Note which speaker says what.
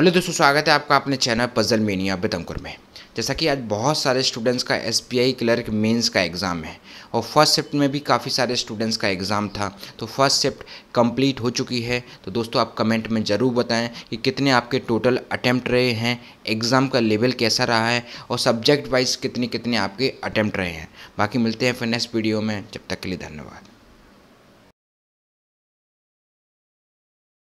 Speaker 1: hello दोस्तों स्वागत है आपका अपने चैनल पजल मेनिया बेतमकुर में जैसा कि आज बहुत सारे स्टूडेंट्स का एस क्लर्क मेंस का एग्ज़ाम है और फर्स्ट शिफ्ट में भी काफ़ी सारे स्टूडेंट्स का एग्ज़ाम था तो फर्स्ट शिफ्ट कंप्लीट हो चुकी है तो दोस्तों आप कमेंट में ज़रूर बताएं कि कितने आपके टोटल अटैम्प्ट रहे हैं एग्ज़ाम का लेवल कैसा रहा है और सब्जेक्ट वाइज कितने कितने आपके अटैम्प्ट रहे हैं बाकी मिलते हैं फिर नेक्स्ट वीडियो में जब तक के लिए धन्यवाद